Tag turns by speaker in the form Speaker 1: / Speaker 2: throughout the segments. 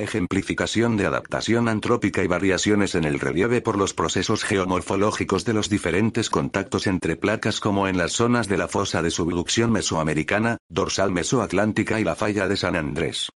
Speaker 1: Ejemplificación de adaptación antrópica y variaciones en el relieve por los procesos geomorfológicos de los diferentes contactos entre placas como en las zonas de la fosa de subducción mesoamericana, dorsal mesoatlántica y la falla de San Andrés.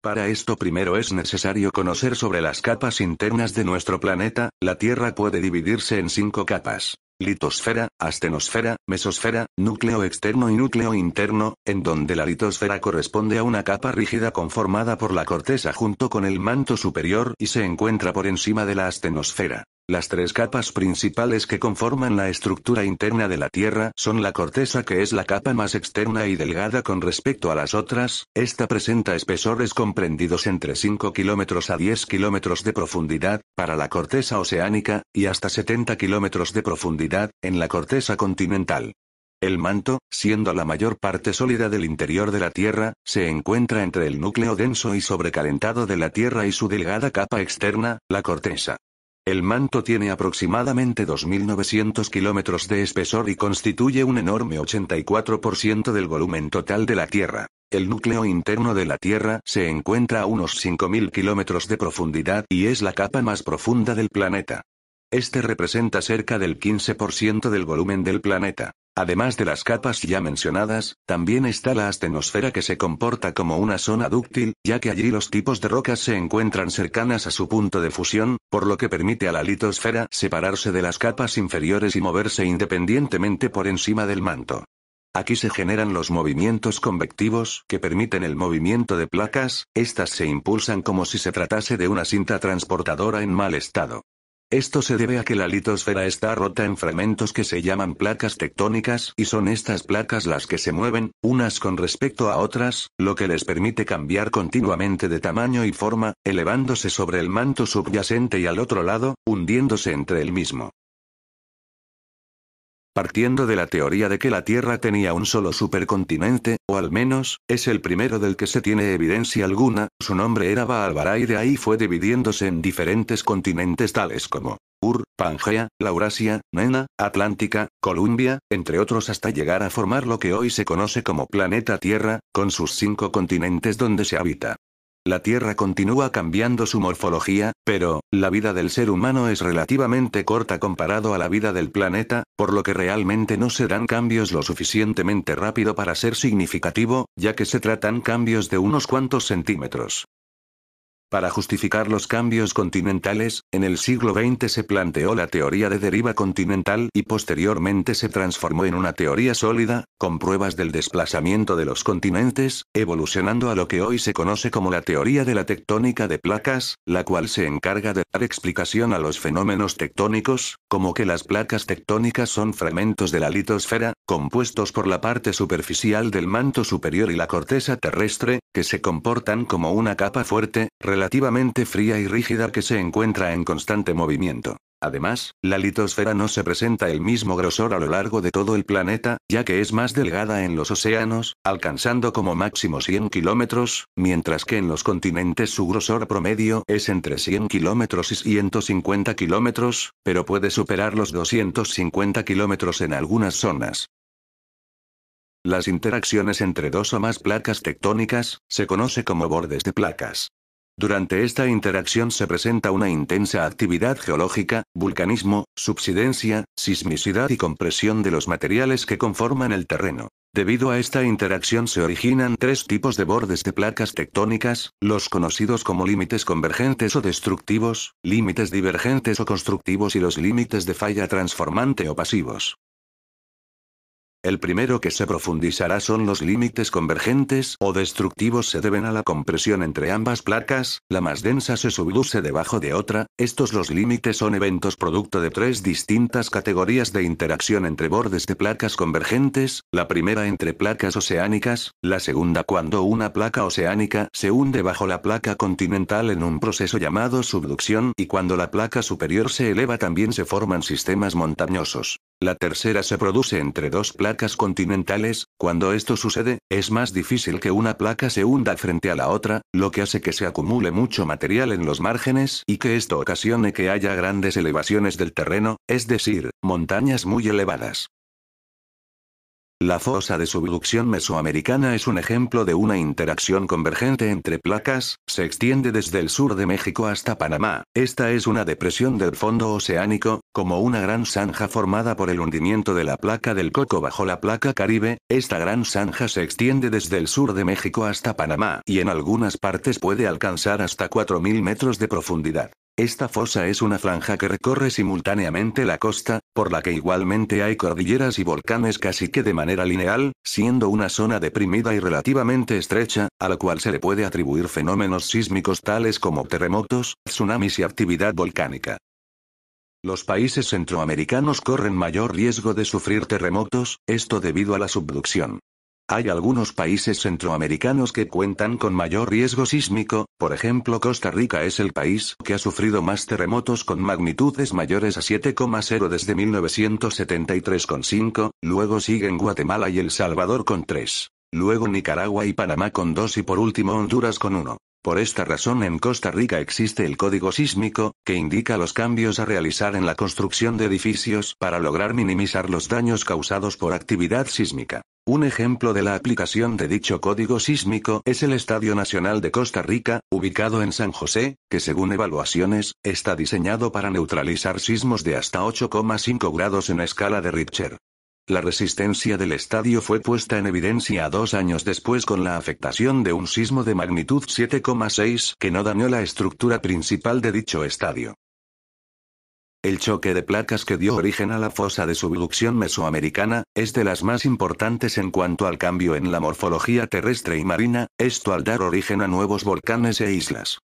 Speaker 1: Para esto primero es necesario conocer sobre las capas internas de nuestro planeta, la Tierra puede dividirse en cinco capas. Litosfera, astenosfera, mesosfera, núcleo externo y núcleo interno, en donde la litosfera corresponde a una capa rígida conformada por la corteza junto con el manto superior y se encuentra por encima de la astenosfera. Las tres capas principales que conforman la estructura interna de la Tierra son la corteza que es la capa más externa y delgada con respecto a las otras, esta presenta espesores comprendidos entre 5 kilómetros a 10 kilómetros de profundidad, para la corteza oceánica, y hasta 70 kilómetros de profundidad, en la corteza continental. El manto, siendo la mayor parte sólida del interior de la Tierra, se encuentra entre el núcleo denso y sobrecalentado de la Tierra y su delgada capa externa, la corteza. El manto tiene aproximadamente 2.900 kilómetros de espesor y constituye un enorme 84% del volumen total de la Tierra. El núcleo interno de la Tierra se encuentra a unos 5.000 kilómetros de profundidad y es la capa más profunda del planeta. Este representa cerca del 15% del volumen del planeta. Además de las capas ya mencionadas, también está la astenosfera que se comporta como una zona dúctil, ya que allí los tipos de rocas se encuentran cercanas a su punto de fusión, por lo que permite a la litosfera separarse de las capas inferiores y moverse independientemente por encima del manto. Aquí se generan los movimientos convectivos que permiten el movimiento de placas, estas se impulsan como si se tratase de una cinta transportadora en mal estado. Esto se debe a que la litosfera está rota en fragmentos que se llaman placas tectónicas y son estas placas las que se mueven, unas con respecto a otras, lo que les permite cambiar continuamente de tamaño y forma, elevándose sobre el manto subyacente y al otro lado, hundiéndose entre el mismo. Partiendo de la teoría de que la Tierra tenía un solo supercontinente, o al menos, es el primero del que se tiene evidencia alguna, su nombre era Baalbara y de ahí fue dividiéndose en diferentes continentes tales como Ur, Pangea, Laurasia, Nena, Atlántica, Columbia, entre otros hasta llegar a formar lo que hoy se conoce como planeta Tierra, con sus cinco continentes donde se habita. La Tierra continúa cambiando su morfología, pero, la vida del ser humano es relativamente corta comparado a la vida del planeta, por lo que realmente no se dan cambios lo suficientemente rápido para ser significativo, ya que se tratan cambios de unos cuantos centímetros. Para justificar los cambios continentales, en el siglo XX se planteó la teoría de deriva continental y posteriormente se transformó en una teoría sólida, con pruebas del desplazamiento de los continentes, evolucionando a lo que hoy se conoce como la teoría de la tectónica de placas, la cual se encarga de dar explicación a los fenómenos tectónicos, como que las placas tectónicas son fragmentos de la litosfera, compuestos por la parte superficial del manto superior y la corteza terrestre, que se comportan como una capa fuerte, relativamente fría y rígida que se encuentra en constante movimiento. Además, la litosfera no se presenta el mismo grosor a lo largo de todo el planeta, ya que es más delgada en los océanos, alcanzando como máximo 100 kilómetros, mientras que en los continentes su grosor promedio es entre 100 kilómetros y 150 kilómetros, pero puede superar los 250 kilómetros en algunas zonas. Las interacciones entre dos o más placas tectónicas se conoce como bordes de placas. Durante esta interacción se presenta una intensa actividad geológica, vulcanismo, subsidencia, sismicidad y compresión de los materiales que conforman el terreno. Debido a esta interacción se originan tres tipos de bordes de placas tectónicas, los conocidos como límites convergentes o destructivos, límites divergentes o constructivos y los límites de falla transformante o pasivos. El primero que se profundizará son los límites convergentes o destructivos se deben a la compresión entre ambas placas, la más densa se subduce debajo de otra, estos los límites son eventos producto de tres distintas categorías de interacción entre bordes de placas convergentes, la primera entre placas oceánicas, la segunda cuando una placa oceánica se hunde bajo la placa continental en un proceso llamado subducción y cuando la placa superior se eleva también se forman sistemas montañosos. La tercera se produce entre dos placas placas continentales, cuando esto sucede, es más difícil que una placa se hunda frente a la otra, lo que hace que se acumule mucho material en los márgenes y que esto ocasione que haya grandes elevaciones del terreno, es decir, montañas muy elevadas. La fosa de subducción mesoamericana es un ejemplo de una interacción convergente entre placas, se extiende desde el sur de México hasta Panamá. Esta es una depresión del fondo oceánico, como una gran zanja formada por el hundimiento de la placa del coco bajo la placa caribe. Esta gran zanja se extiende desde el sur de México hasta Panamá y en algunas partes puede alcanzar hasta 4.000 metros de profundidad. Esta fosa es una franja que recorre simultáneamente la costa, por la que igualmente hay cordilleras y volcanes casi que de manera lineal, siendo una zona deprimida y relativamente estrecha, a la cual se le puede atribuir fenómenos sísmicos tales como terremotos, tsunamis y actividad volcánica. Los países centroamericanos corren mayor riesgo de sufrir terremotos, esto debido a la subducción. Hay algunos países centroamericanos que cuentan con mayor riesgo sísmico, por ejemplo Costa Rica es el país que ha sufrido más terremotos con magnitudes mayores a 7,0 desde 1973 con 5, luego siguen Guatemala y El Salvador con 3, luego Nicaragua y Panamá con 2 y por último Honduras con 1. Por esta razón en Costa Rica existe el código sísmico, que indica los cambios a realizar en la construcción de edificios para lograr minimizar los daños causados por actividad sísmica. Un ejemplo de la aplicación de dicho código sísmico es el Estadio Nacional de Costa Rica, ubicado en San José, que según evaluaciones, está diseñado para neutralizar sismos de hasta 8,5 grados en escala de Richter. La resistencia del estadio fue puesta en evidencia dos años después con la afectación de un sismo de magnitud 7,6 que no dañó la estructura principal de dicho estadio. El choque de placas que dio origen a la fosa de subducción mesoamericana, es de las más importantes en cuanto al cambio en la morfología terrestre y marina, esto al dar origen a nuevos volcanes e islas.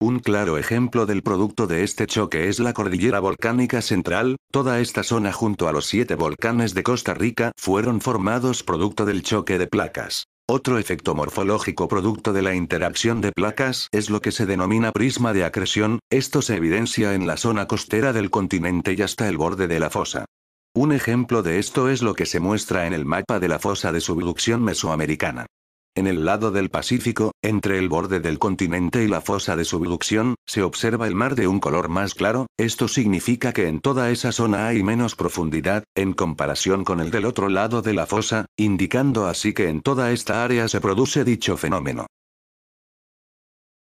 Speaker 1: Un claro ejemplo del producto de este choque es la cordillera volcánica central, toda esta zona junto a los siete volcanes de Costa Rica fueron formados producto del choque de placas. Otro efecto morfológico producto de la interacción de placas es lo que se denomina prisma de acreción, esto se evidencia en la zona costera del continente y hasta el borde de la fosa. Un ejemplo de esto es lo que se muestra en el mapa de la fosa de subducción mesoamericana. En el lado del Pacífico, entre el borde del continente y la fosa de subducción, se observa el mar de un color más claro, esto significa que en toda esa zona hay menos profundidad, en comparación con el del otro lado de la fosa, indicando así que en toda esta área se produce dicho fenómeno.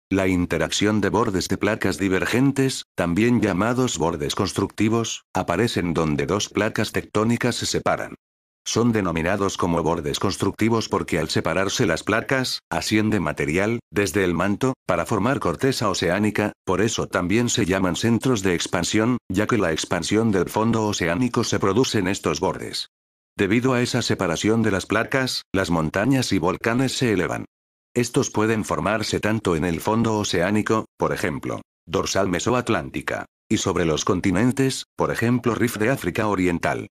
Speaker 1: La interacción de bordes de placas divergentes, también llamados bordes constructivos, aparecen donde dos placas tectónicas se separan. Son denominados como bordes constructivos porque al separarse las placas, asciende material, desde el manto, para formar corteza oceánica, por eso también se llaman centros de expansión, ya que la expansión del fondo oceánico se produce en estos bordes. Debido a esa separación de las placas, las montañas y volcanes se elevan. Estos pueden formarse tanto en el fondo oceánico, por ejemplo, dorsal mesoatlántica, y sobre los continentes, por ejemplo rift de África Oriental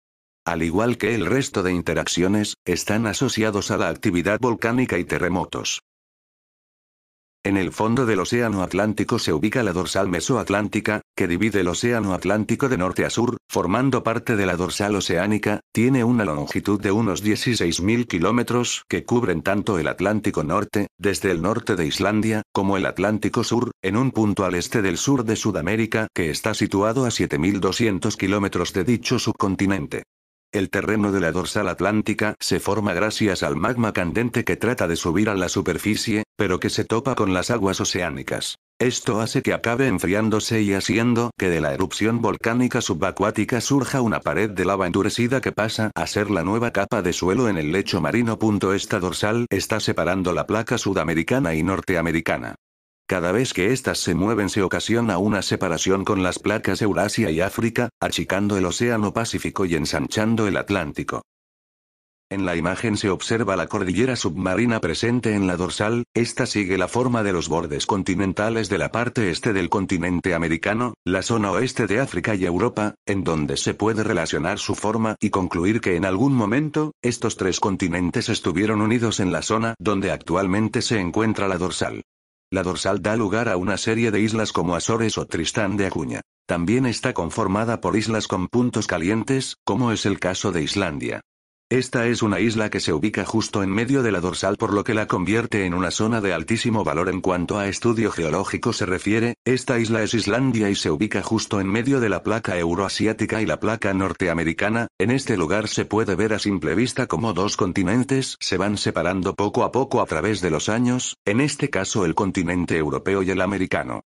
Speaker 1: al igual que el resto de interacciones, están asociados a la actividad volcánica y terremotos. En el fondo del Océano Atlántico se ubica la dorsal mesoatlántica, que divide el Océano Atlántico de norte a sur, formando parte de la dorsal oceánica, tiene una longitud de unos 16.000 kilómetros que cubren tanto el Atlántico Norte, desde el norte de Islandia, como el Atlántico Sur, en un punto al este del sur de Sudamérica que está situado a 7.200 kilómetros de dicho subcontinente. El terreno de la dorsal atlántica se forma gracias al magma candente que trata de subir a la superficie, pero que se topa con las aguas oceánicas. Esto hace que acabe enfriándose y haciendo que de la erupción volcánica subacuática surja una pared de lava endurecida que pasa a ser la nueva capa de suelo en el lecho marino. Esta dorsal está separando la placa sudamericana y norteamericana. Cada vez que éstas se mueven se ocasiona una separación con las placas Eurasia y África, achicando el Océano Pacífico y ensanchando el Atlántico. En la imagen se observa la cordillera submarina presente en la dorsal, esta sigue la forma de los bordes continentales de la parte este del continente americano, la zona oeste de África y Europa, en donde se puede relacionar su forma y concluir que en algún momento, estos tres continentes estuvieron unidos en la zona donde actualmente se encuentra la dorsal. La dorsal da lugar a una serie de islas como Azores o Tristán de Acuña. También está conformada por islas con puntos calientes, como es el caso de Islandia. Esta es una isla que se ubica justo en medio de la dorsal por lo que la convierte en una zona de altísimo valor en cuanto a estudio geológico se refiere, esta isla es Islandia y se ubica justo en medio de la placa euroasiática y la placa norteamericana, en este lugar se puede ver a simple vista como dos continentes se van separando poco a poco a través de los años, en este caso el continente europeo y el americano.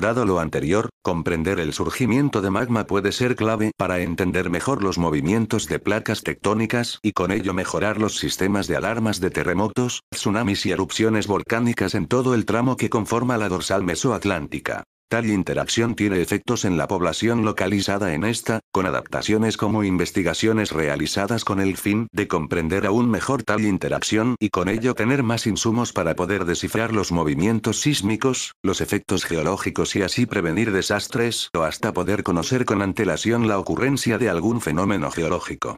Speaker 1: Dado lo anterior, comprender el surgimiento de magma puede ser clave para entender mejor los movimientos de placas tectónicas y con ello mejorar los sistemas de alarmas de terremotos, tsunamis y erupciones volcánicas en todo el tramo que conforma la dorsal mesoatlántica. Tal interacción tiene efectos en la población localizada en esta, con adaptaciones como investigaciones realizadas con el fin de comprender aún mejor tal interacción y con ello tener más insumos para poder descifrar los movimientos sísmicos, los efectos geológicos y así prevenir desastres o hasta poder conocer con antelación la ocurrencia de algún fenómeno geológico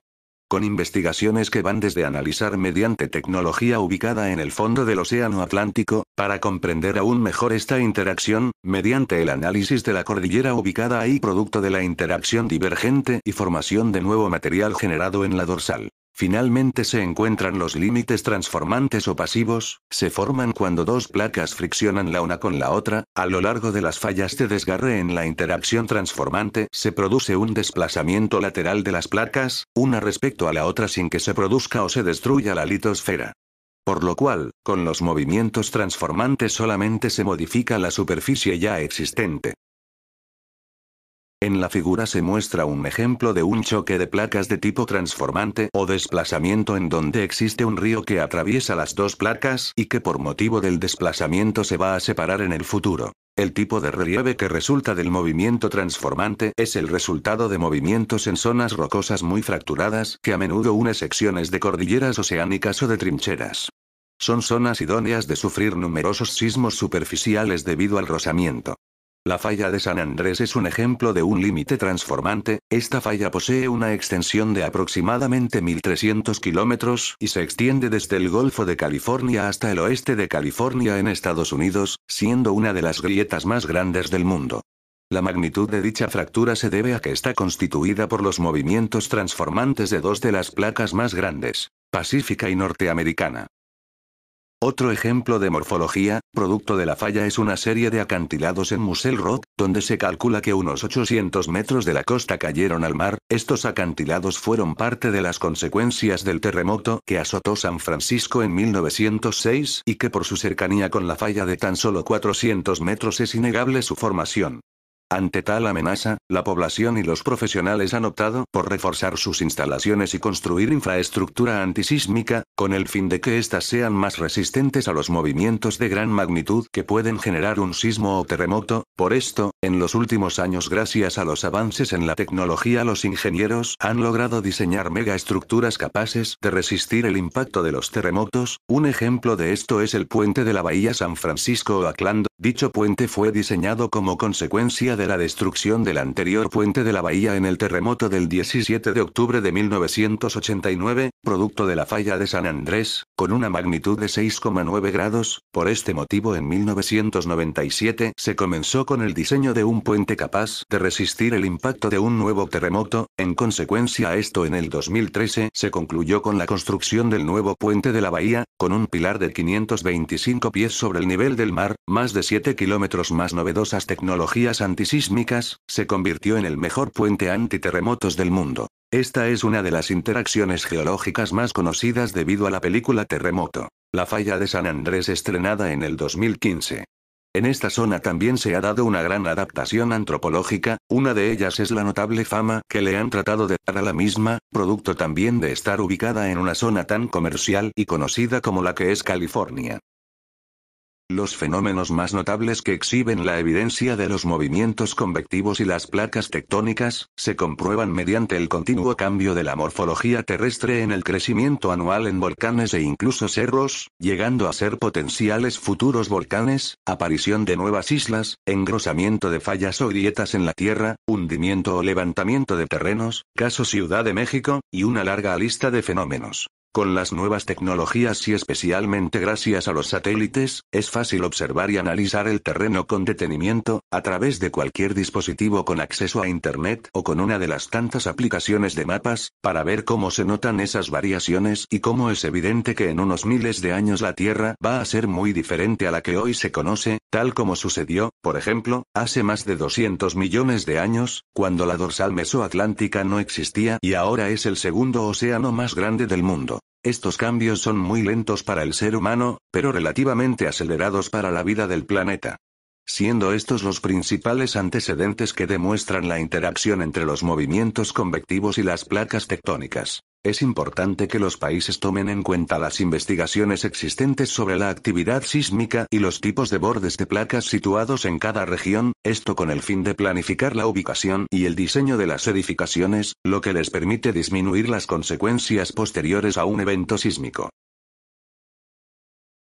Speaker 1: con investigaciones que van desde analizar mediante tecnología ubicada en el fondo del Océano Atlántico, para comprender aún mejor esta interacción, mediante el análisis de la cordillera ubicada ahí producto de la interacción divergente y formación de nuevo material generado en la dorsal. Finalmente se encuentran los límites transformantes o pasivos, se forman cuando dos placas friccionan la una con la otra, a lo largo de las fallas de desgarre en la interacción transformante se produce un desplazamiento lateral de las placas, una respecto a la otra sin que se produzca o se destruya la litosfera. Por lo cual, con los movimientos transformantes solamente se modifica la superficie ya existente. En la figura se muestra un ejemplo de un choque de placas de tipo transformante o desplazamiento en donde existe un río que atraviesa las dos placas y que por motivo del desplazamiento se va a separar en el futuro. El tipo de relieve que resulta del movimiento transformante es el resultado de movimientos en zonas rocosas muy fracturadas que a menudo une secciones de cordilleras oceánicas o de trincheras. Son zonas idóneas de sufrir numerosos sismos superficiales debido al rozamiento. La falla de San Andrés es un ejemplo de un límite transformante, esta falla posee una extensión de aproximadamente 1.300 kilómetros y se extiende desde el Golfo de California hasta el oeste de California en Estados Unidos, siendo una de las grietas más grandes del mundo. La magnitud de dicha fractura se debe a que está constituida por los movimientos transformantes de dos de las placas más grandes, Pacífica y Norteamericana. Otro ejemplo de morfología, producto de la falla es una serie de acantilados en Musel Rock, donde se calcula que unos 800 metros de la costa cayeron al mar, estos acantilados fueron parte de las consecuencias del terremoto que azotó San Francisco en 1906 y que por su cercanía con la falla de tan solo 400 metros es innegable su formación. Ante tal amenaza, la población y los profesionales han optado por reforzar sus instalaciones y construir infraestructura antisísmica, con el fin de que éstas sean más resistentes a los movimientos de gran magnitud que pueden generar un sismo o terremoto. Por esto, en los últimos años gracias a los avances en la tecnología los ingenieros han logrado diseñar megaestructuras capaces de resistir el impacto de los terremotos. Un ejemplo de esto es el puente de la Bahía San Francisco o Dicho puente fue diseñado como consecuencia de la destrucción del anterior puente de la bahía en el terremoto del 17 de octubre de 1989, producto de la falla de San Andrés, con una magnitud de 6,9 grados, por este motivo en 1997 se comenzó con el diseño de un puente capaz de resistir el impacto de un nuevo terremoto, en consecuencia a esto en el 2013 se concluyó con la construcción del nuevo puente de la bahía, con un pilar de 525 pies sobre el nivel del mar, más de 7 kilómetros más novedosas tecnologías anti sísmicas, se convirtió en el mejor puente antiterremotos del mundo. Esta es una de las interacciones geológicas más conocidas debido a la película Terremoto, la falla de San Andrés estrenada en el 2015. En esta zona también se ha dado una gran adaptación antropológica, una de ellas es la notable fama que le han tratado de dar a la misma, producto también de estar ubicada en una zona tan comercial y conocida como la que es California. Los fenómenos más notables que exhiben la evidencia de los movimientos convectivos y las placas tectónicas, se comprueban mediante el continuo cambio de la morfología terrestre en el crecimiento anual en volcanes e incluso cerros, llegando a ser potenciales futuros volcanes, aparición de nuevas islas, engrosamiento de fallas o grietas en la tierra, hundimiento o levantamiento de terrenos, caso Ciudad de México, y una larga lista de fenómenos. Con las nuevas tecnologías y especialmente gracias a los satélites, es fácil observar y analizar el terreno con detenimiento, a través de cualquier dispositivo con acceso a Internet o con una de las tantas aplicaciones de mapas, para ver cómo se notan esas variaciones y cómo es evidente que en unos miles de años la Tierra va a ser muy diferente a la que hoy se conoce, tal como sucedió, por ejemplo, hace más de 200 millones de años, cuando la dorsal mesoatlántica no existía y ahora es el segundo océano más grande del mundo. Estos cambios son muy lentos para el ser humano, pero relativamente acelerados para la vida del planeta siendo estos los principales antecedentes que demuestran la interacción entre los movimientos convectivos y las placas tectónicas. Es importante que los países tomen en cuenta las investigaciones existentes sobre la actividad sísmica y los tipos de bordes de placas situados en cada región, esto con el fin de planificar la ubicación y el diseño de las edificaciones, lo que les permite disminuir las consecuencias posteriores a un evento sísmico.